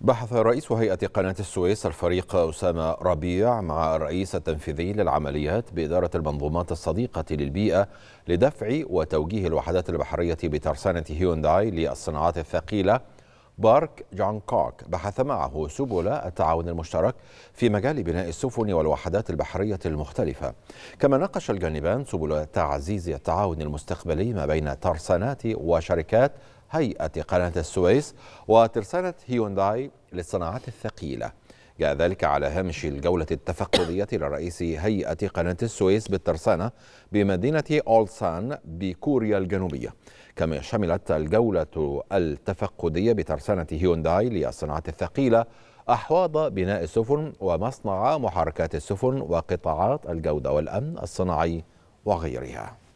بحث رئيس هيئة قناة السويس الفريق أسامة ربيع مع الرئيس التنفيذي للعمليات بإدارة المنظومات الصديقة للبيئة لدفع وتوجيه الوحدات البحرية بترسانة هيونداي للصناعات الثقيلة بارك جون كوك بحث معه سبل التعاون المشترك في مجال بناء السفن والوحدات البحرية المختلفة كما ناقش الجانبان سبل تعزيز التعاون المستقبلي ما بين ترسانات وشركات هيئة قناة السويس وترسانة هيونداي للصناعات الثقيلة جاء ذلك على هامش الجولة التفقدية لرئيس هيئة قناة السويس بالترسانة بمدينة أولسان بكوريا الجنوبية كما شملت الجولة التفقدية بترسانة هيونداي للصناعة الثقيلة أحواض بناء السفن ومصنع محركات السفن وقطاعات الجودة والأمن الصناعي وغيرها